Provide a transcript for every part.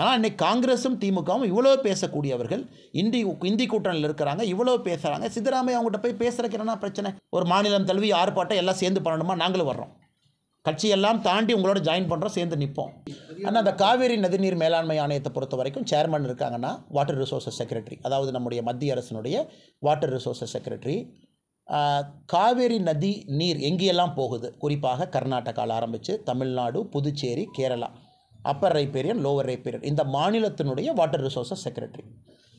ஆனால் இன்றைக்கி காங்கிரஸும் திமுகவும் இவ்வளோ பேசக்கூடியவர்கள் இந்தி இந்தி கூட்டணியில் இருக்கிறாங்க இவ்வளோ பேசுகிறாங்க சித்தராமையா அவங்ககிட்ட போய் பேசுகிறக்கு என்னென்ன பிரச்சனை ஒரு மாநிலம் தழுவி ஆர்ப்பாட்டம் எல்லாம் சேர்ந்து பண்ணணுமா நாங்களும் வர்றோம் கட்சியெல்லாம் தாண்டி உங்களோட ஜாயின் பண்ணுறோம் சேர்ந்து நிற்போம் ஆனால் அந்த காவேரி நதிநீர் மேலாண்மை ஆணையத்தை பொறுத்த வரைக்கும் சேர்மன் இருக்காங்கன்னா வாட்டர் ரிசோர்ஸஸ் செக்ரட்டரி அதாவது நம்முடைய மத்திய அரசினுடைய வாட்டர் ரிசோர்ஸஸ் செக்ரட்டரி காவேரி நதி நீர் எங்கேயெல்லாம் போகுது குறிப்பாக கர்நாடகாவில் ஆரம்பித்து Tamil Nadu Puducherry Kerala Appar riparian lower riparian இந்த மாநிலத்தினுடைய வாட்டர் ரிசோர்ஸஸ் செக்ரட்டரி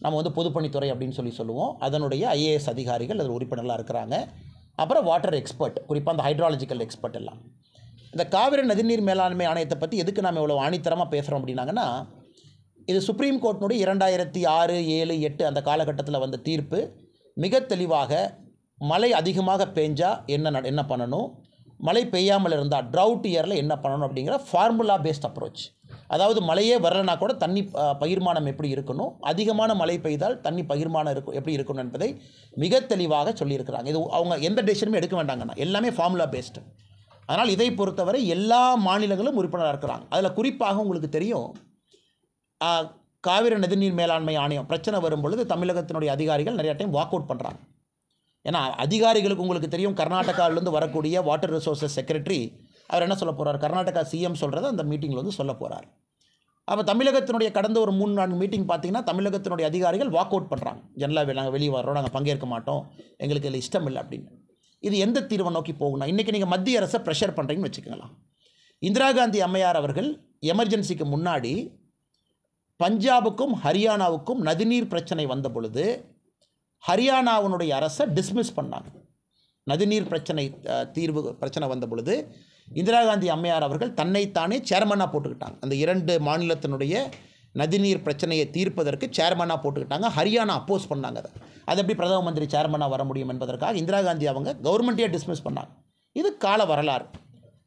நம்ம வந்து பொதுப்பணித்துறை அப்படின்னு சொல்லி சொல்லுவோம் அதனுடைய ஐஏஎஸ் அதிகாரிகள் அதில் உறுப்பினர்களாக இருக்கிறாங்க அப்புறம் வாட்டர் எக்ஸ்பர்ட் குறிப்பாக அந்த ஹைட்ராலஜிக்கல் எக்ஸ்பர்ட் எல்லாம் இந்த காவிரி நதிநீர் மேலாண்மை ஆணையத்தை பற்றி எதுக்கு நம்ம இவ்வளோ ஆணித்தரமாக பேசுகிறோம் அப்படின்னாங்கன்னா இது சுப்ரீம் கோர்ட்டினுடைய இரண்டாயிரத்தி ஆறு ஏழு எட்டு அந்த காலகட்டத்தில் வந்த தீர்ப்பு மிக தெளிவாக மழை அதிகமாக பேஞ்சால் என்ன என்ன பண்ணணும் மழை பெய்யாமல் இருந்தால் ட்ரவுட் இயரில் என்ன பண்ணணும் அப்படிங்கிற ஃபார்முலா பேஸ்ட் அப்ரோச் அதாவது மழையே வரலனா கூட தண்ணி பகிர்மானம் எப்படி இருக்கணும் அதிகமான மழை பெய்தால் தண்ணி பகிர்மானம் இருக்கும் எப்படி இருக்கணும் என்பதை மிக தெளிவாக சொல்லியிருக்கிறாங்க இது அவங்க எந்த டெசிஷனுமே எடுக்க வேண்டாங்கண்ணா எல்லாமே ஃபார்முலா பேஸ்டு அதனால் இதை பொறுத்தவரை எல்லா மாநிலங்களும் உறுப்பினராக இருக்கிறாங்க அதில் குறிப்பாக உங்களுக்கு தெரியும் காவிரி நதிநீர் மேலாண்மை ஆணையம் பிரச்சனை வரும் பொழுது தமிழகத்தினுடைய அதிகாரிகள் நிறையா டைம் வாக் அவுட் பண்ணுறாங்க ஏன்னா அதிகாரிகளுக்கு உங்களுக்கு தெரியும் கர்நாடகாவிலேருந்து வரக்கூடிய வாட்டர் ரிசோர்ஸஸ் செக்ரட்டரி அவர் என்ன சொல்ல போகிறார் கர்நாடகா சிஎம் சொல்கிறத அந்த மீட்டிங்கில் வந்து சொல்ல போகிறார் அப்போ தமிழகத்தினுடைய கடந்த ஒரு மூணு நான்கு மீட்டிங் பார்த்தீங்கன்னா தமிழகத்தினுடைய அதிகாரிகள் வாக் அவுட் பண்ணுறாங்க ஜெனலாக நாங்கள் வெளியே வரோம் நாங்கள் பங்கேற்க மாட்டோம் எங்களுக்கு இதில் இஷ்டம் இல்லை அப்படின்னு இது எந்த தீர்வை நோக்கி போகணும் இன்றைக்கி நீங்கள் மத்திய அரசை ப்ரெஷர் பண்ணுறீங்கன்னு வச்சுக்கோங்களா இந்திரா காந்தி அம்மையார் அவர்கள் எமர்ஜென்சிக்கு முன்னாடி பஞ்சாபுக்கும் ஹரியானாவுக்கும் நதிநீர் பிரச்சனை வந்த பொழுது ஹரியானாவினுடைய அரசை டிஸ்மிஸ் பண்ணாங்க நதிநீர் பிரச்சனை தீர்வு பிரச்சனை வந்த பொழுது இந்திரா காந்தி அம்மையார் அவர்கள் தன்னைத்தானே சேர்மனாக போட்டுக்கிட்டாங்க அந்த இரண்டு மாநிலத்தினுடைய நதிநீர் பிரச்சனையை தீர்ப்பதற்கு சேர்மனாக போட்டுக்கிட்டாங்க ஹரியானா அப்போஸ் பண்ணாங்க அதை அது எப்படி பிரதம மந்திரி சேர்மனாக வர முடியும் என்பதற்காக இந்திரா காந்தி அவங்க கவர்மெண்ட்டே டிஸ்மிஸ் பண்ணாங்க இது கால வரலாறு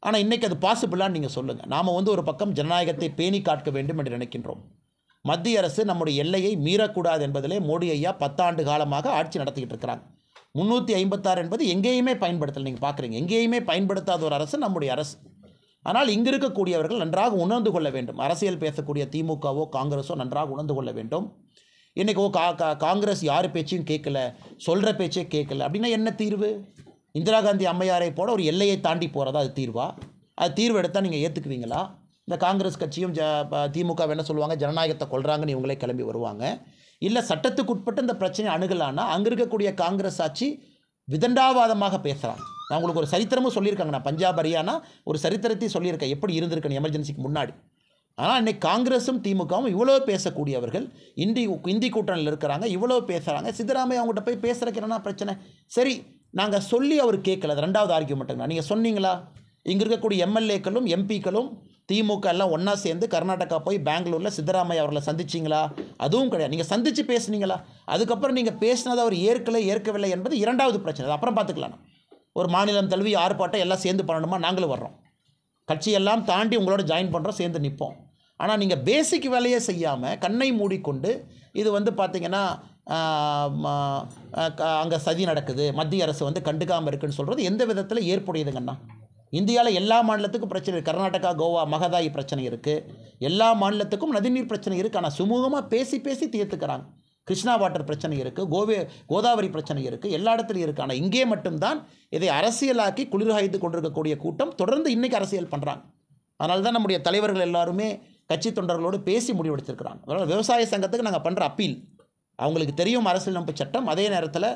ஆனால் இன்றைக்கி அது பாசிபிளான்னு நீங்கள் சொல்லுங்கள் நாம் வந்து ஒரு பக்கம் ஜனநாயகத்தை பேணி காட்க வேண்டும் என்று நினைக்கின்றோம் மத்திய அரசு நம்முடைய எல்லையை மீறக்கூடாது என்பதிலே மோடி ஐயா பத்தாண்டு காலமாக ஆட்சி நடத்திக்கிட்டு இருக்கிறாங்க முந்நூற்றி ஐம்பத்தாறு என்பது எங்கேயுமே பயன்படுத்தலை நீங்கள் பார்க்குறீங்க எங்கேயுமே பயன்படுத்தாத ஒரு அரசு நம்முடைய அரசு ஆனால் இங்கு இருக்கக்கூடியவர்கள் நன்றாக உணர்ந்து கொள்ள வேண்டும் அரசியல் பேசக்கூடிய திமுகவோ காங்கிரஸோ நன்றாக உணர்ந்து கொள்ள வேண்டும் இன்றைக்கோ கா கா காங்கிரஸ் யார் பேச்சையும் கேட்கல சொல்கிற பேச்சே கேட்கல அப்படின்னா என்ன தீர்வு இந்திரா காந்தி அம்மையாரை போல ஒரு எல்லையை தாண்டி போகிறதா அது தீர்வா அது தீர்வு எடுத்தால் நீங்கள் ஏற்றுக்குவீங்களா இந்த காங்கிரஸ் கட்சியும் ஜ திமுக என்ன சொல்லுவாங்க ஜனநாயகத்தை கொள்கிறாங்கன்னு இவங்களே கிளம்பி வருவாங்க இல்லை சட்டத்துக்கு உட்பட்டு இந்த பிரச்சனை அணுகலான்னா அங்கே இருக்கக்கூடிய காங்கிரஸ் ஆட்சி விதண்டாவாதமாக பேசுகிறாங்க நான் உங்களுக்கு ஒரு சரித்திரமும் சொல்லியிருக்காங்க நான் பஞ்சாப் ஹரியானா ஒரு சரித்திரத்தையும் சொல்லியிருக்கேன் எப்படி இருந்திருக்கேன் எமர்ஜென்சிக்கு முன்னாடி ஆனால் இன்றைக்கி காங்கிரஸும் திமுகவும் இவ்வளோ பேசக்கூடியவர்கள் இந்தி இந்தி கூட்டணியில் இருக்கிறாங்க இவ்வளோ பேசுகிறாங்க சித்தராமையா அவங்ககிட்ட போய் பேசுகிறக்கு என்னென்னா பிரச்சனை சரி நாங்கள் சொல்லி அவர் கேட்கல ரெண்டாவது ஆர்கியூமெண்ட்டுங்கண்ணா நீங்கள் சொன்னீங்களா இங்கே இருக்கக்கூடிய எம்எல்ஏக்களும் எம்பிக்களும் திமுக எல்லாம் ஒன்றா சேர்ந்து கர்நாடகா போய் பெங்களூரில் சித்தராமையா அவர்களை சந்திச்சிங்களா அதுவும் கிடையாது நீங்கள் சந்தித்து பேசுனீங்களா அதுக்கப்புறம் நீங்கள் பேசினதை அவர் ஏற்கலை ஏற்கவில்லை என்பது இரண்டாவது பிரச்சனை அது அப்புறம் பார்த்துக்கலாம் ஒரு மாநிலம் தழுவி ஆர்ப்பாட்டம் எல்லாம் சேர்ந்து பண்ணணுமா நாங்களும் வர்றோம் கட்சியெல்லாம் தாண்டி உங்களோட ஜாயின் பண்ணுறோம் சேர்ந்து நிற்போம் ஆனால் நீங்கள் பேசிக் வேலையே செய்யாமல் கண்ணை மூடிக்கொண்டு இது வந்து பார்த்திங்கன்னா அங்கே சதி நடக்குது மத்திய அரசு வந்து கண்டுக்காமல் இருக்குன்னு சொல்கிறது எந்த விதத்தில் ஏற்புடையதுங்கண்ணா இந்தியாவில் எல்லா மாநிலத்துக்கும் பிரச்சனை இருக்குது கர்நாடகா கோவா மகதாயி பிரச்சனை இருக்குது எல்லா மாநிலத்துக்கும் நதிநீர் பிரச்சனை இருக்குது ஆனால் சுமூகமாக பேசி பேசி தீர்த்துக்கிறாங்க கிருஷ்ணா வாட்டர் பிரச்சனை இருக்குது கோவே கோதாவரி பிரச்சனை இருக்குது எல்லா இடத்துலையும் இருக்குது ஆனால் இங்கே மட்டும்தான் இதை அரசியலாக்கி குளிர்காய்த்து கொண்டிருக்கக்கூடிய கூட்டம் தொடர்ந்து இன்றைக்கி அரசியல் பண்ணுறாங்க அதனால தான் நம்முடைய தலைவர்கள் எல்லாருமே கட்சி தொண்டர்களோடு பேசி முடிவெடுத்திருக்கிறாங்க அதனால் விவசாய சங்கத்துக்கு நாங்கள் பண்ணுற அப்பீல் அவங்களுக்கு தெரியும் அரசியலமைப்பு சட்டம் அதே நேரத்தில்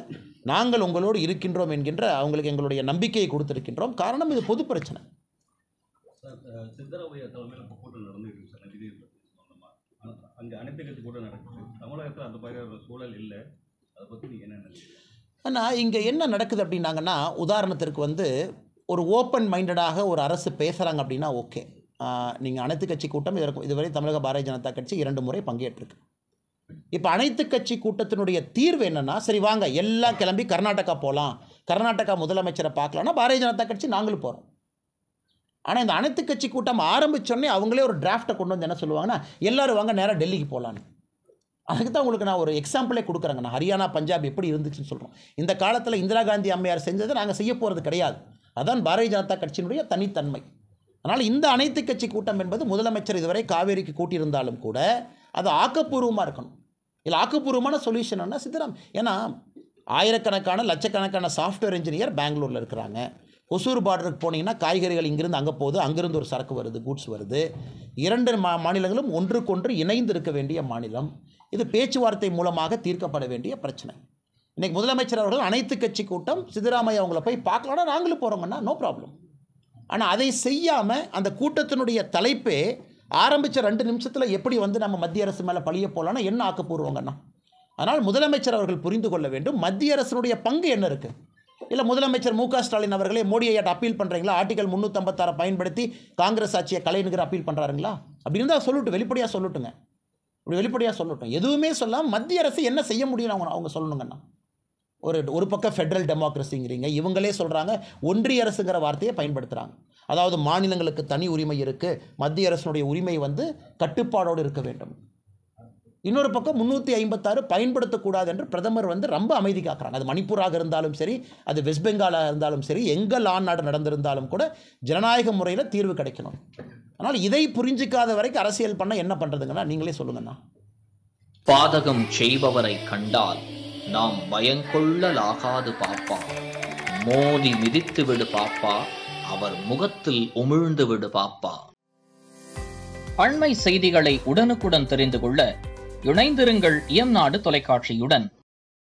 நாங்கள் உங்களோடு இருக்கின்றோம் என்கின்ற அவங்களுக்கு எங்களுடைய நம்பிக்கையை கொடுத்திருக்கின்றோம் காரணம் இது பொது பிரச்சனை ஆனால் இங்கே என்ன நடக்குது அப்படின்னாங்கன்னா உதாரணத்திற்கு வந்து ஒரு ஓப்பன் மைண்டடாக ஒரு அரசு பேசுகிறாங்க அப்படின்னா ஓகே நீங்கள் அனைத்து கட்சி கூட்டம் இதற்கு இதுவரை தமிழக பாரதிய ஜனதா கட்சி இரண்டு முறை பங்கேற்றிருக்கு இப்போ அனைத்து கட்சி கூட்டத்தினுடைய தீர்வு என்னென்னா சரி வாங்க எல்லாம் கிளம்பி கர்நாடகா போகலாம் கர்நாடகா முதலமைச்சரை பார்க்கலாம்னா பாரதிய ஜனதா கட்சி நாங்களும் போகிறோம் ஆனால் இந்த அனைத்து கட்சி கூட்டம் ஆரம்பித்தோடனே அவங்களே ஒரு டிராஃப்டை கொண்டு வந்து என்ன சொல்லுவாங்கன்னா எல்லோரும் வாங்க நேராக டெல்லிக்கு போகலான்னு அதுக்கு தான் உங்களுக்கு நான் ஒரு எக்ஸாம்பிளே கொடுக்குறேங்க நான் ஹரியானா பஞ்சாப் எப்படி இருந்துச்சுன்னு சொல்கிறோம் இந்த காலத்தில் இந்திரா காந்தி அம்மையார் செஞ்சது நாங்கள் செய்ய போகிறது கிடையாது அதான் பாரதிய ஜனதா கட்சியினுடைய தனித்தன்மை அதனால் இந்த அனைத்து கட்சி கூட்டம் என்பது முதலமைச்சர் இதுவரை காவேரிக்கு கூட்டியிருந்தாலும் கூட அது ஆக்கப்பூர்வமாக இருக்கணும் இதில் ஆக்கப்பூர்வமான சொல்யூஷன் சித்தராம் ஏன்னா ஆயிரக்கணக்கான லட்சக்கணக்கான சாஃப்ட்வேர் இன்ஜினியர் பெங்களூரில் இருக்கிறாங்க ஒசூர் பார்டருக்கு போனீங்கன்னா காய்கறிகள் இங்கிருந்து அங்கே போகுது அங்கிருந்து ஒரு சரக்கு வருது கூட்ஸ் வருது இரண்டு மா மாநிலங்களும் ஒன்றுக்கொன்று இணைந்து இருக்க வேண்டிய மாநிலம் இது பேச்சுவார்த்தை மூலமாக தீர்க்கப்பட வேண்டிய பிரச்சனை இன்றைக்கி முதலமைச்சர் அவர்கள் அனைத்து கட்சி கூட்டம் சித்தராமையா அவங்கள போய் பார்க்கலாம்னா நாங்களும் போகிறோங்கன்னா நோ ப்ராப்ளம் ஆனால் அதை செய்யாமல் அந்த கூட்டத்தினுடைய தலைப்பே ஆரம்பித்த ரெண்டு நிமிஷத்தில் எப்படி வந்து நம்ம மத்திய அரசு மேலே பழிய போகலான்னா என்ன ஆக்கப்பூர்வங்கன்னா அதனால் முதலமைச்சர் அவர்கள் புரிந்து கொள்ள வேண்டும் மத்திய அரசனுடைய பங்கு என்ன இருக்குது இல்லை முதலமைச்சர் மு ஸ்டாலின் அவர்களே மோடியை அப்பீல் பண்ணுறீங்களா ஆர்டிகல் முந்நூற்றம்பத்தாறை பயன்படுத்தி காங்கிரஸ் ஆட்சியை கலைனுங்கிற அப்பீல் பண்ணுறாருங்களா அப்படின்னு தான் சொல்லட்டும் வெளிப்படையாக சொல்லட்டுங்க இப்படி வெளிப்படையாக சொல்லட்டும் எதுவுமே சொல்லாமல் மத்திய அரசு என்ன செய்ய முடியும்னு அவங்க அவங்க சொல்லணுங்கண்ணா ஒரு ஒரு பக்கம் ஃபெடரல் டெமோக்ரஸிங்கிறீங்க இவங்களே சொல்கிறாங்க ஒன்றிய அரசுங்கிற வார்த்தையை பயன்படுத்துகிறாங்க அதாவது மாநிலங்களுக்கு தனி உரிமை இருக்குது மத்திய அரசினுடைய உரிமை வந்து கட்டுப்பாடோடு இருக்க வேண்டும் இன்னொரு பக்கம் முந்நூற்றி ஐம்பத்தாறு பயன்படுத்தக்கூடாது என்று பிரதமர் வந்து ரொம்ப அமைதி காக்கிறாங்க அது மணிப்பூராக இருந்தாலும் சரி அது வெஸ்ட் பெங்காலாக இருந்தாலும் சரி எங்கள் ஆண்நாடு நடந்திருந்தாலும் கூட ஜனநாயக முறையில் தீர்வு கிடைக்கணும் ஆனால் இதை புரிஞ்சிக்காத வரைக்கும் அரசியல் பண்ண என்ன பண்ணுறதுங்கன்னா நீங்களே சொல்லுங்கண்ணா பாதகம் செய்பவரை கண்டால் நாம் பயங்கொள்ளலாகாது பாப்பா மோதி மிதித்து விடு பாப்பா அவர் முகத்தில் உமிழ்ந்து விடு பாப்பா அண்மை செய்திகளை உடனுக்குடன் தெரிந்து கொள்ள இணைந்திருங்கள் இயம் நாடு தொலைக்காட்சியுடன்